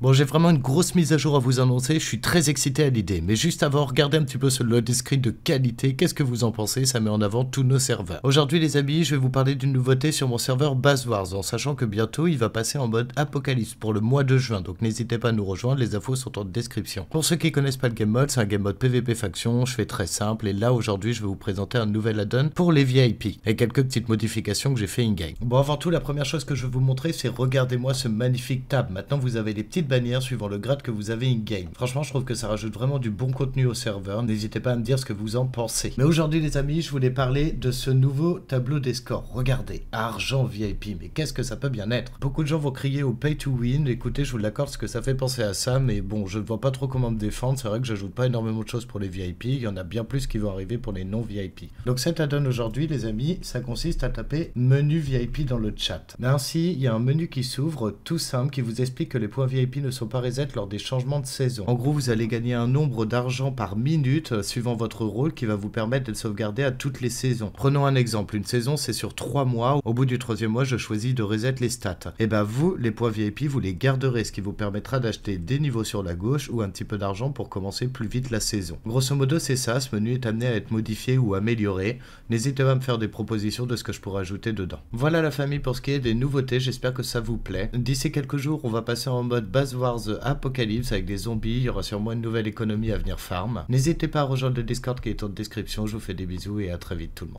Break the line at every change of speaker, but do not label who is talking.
Bon, j'ai vraiment une grosse mise à jour à vous annoncer, je suis très excité à l'idée, mais juste avant, regardez un petit peu ce load script de qualité, qu'est-ce que vous en pensez, ça met en avant tous nos serveurs. Aujourd'hui les amis, je vais vous parler d'une nouveauté sur mon serveur Wars, en sachant que bientôt il va passer en mode Apocalypse pour le mois de juin, donc n'hésitez pas à nous rejoindre, les infos sont en description. Pour ceux qui connaissent pas le game mode, c'est un game mode PVP faction, je fais très simple, et là aujourd'hui je vais vous présenter un nouvel add-on pour les VIP, et quelques petites modifications que j'ai fait in-game. Bon avant tout, la première chose que je vais vous montrer, c'est regardez-moi ce magnifique tab, maintenant vous avez les petites bannière suivant le grade que vous avez in-game. Franchement, je trouve que ça rajoute vraiment du bon contenu au serveur. N'hésitez pas à me dire ce que vous en pensez. Mais aujourd'hui, les amis, je voulais parler de ce nouveau tableau des scores. Regardez, argent VIP, mais qu'est-ce que ça peut bien être Beaucoup de gens vont crier au pay to win. Écoutez, je vous l'accorde, ce que ça fait penser à ça, mais bon, je ne vois pas trop comment me défendre. C'est vrai que je j'ajoute pas énormément de choses pour les VIP. Il y en a bien plus qui vont arriver pour les non-VIP. Donc cette add-on aujourd'hui, les amis, ça consiste à taper menu VIP dans le chat. Ainsi, il y a un menu qui s'ouvre tout simple qui vous explique que les points VIP ne sont pas reset lors des changements de saison. En gros, vous allez gagner un nombre d'argent par minute euh, suivant votre rôle qui va vous permettre le sauvegarder à toutes les saisons. Prenons un exemple, une saison c'est sur 3 mois, au bout du troisième mois je choisis de reset les stats. Et eh ben vous, les points VIP, vous les garderez, ce qui vous permettra d'acheter des niveaux sur la gauche ou un petit peu d'argent pour commencer plus vite la saison. Grosso modo c'est ça, ce menu est amené à être modifié ou amélioré. N'hésitez pas à me faire des propositions de ce que je pourrais ajouter dedans. Voilà la famille pour ce qui est des nouveautés, j'espère que ça vous plaît. D'ici quelques jours on va passer en mode base voir The Apocalypse avec des zombies. Il y aura sûrement une nouvelle économie à venir farm. N'hésitez pas à rejoindre le Discord qui est en description. Je vous fais des bisous et à très vite tout le monde.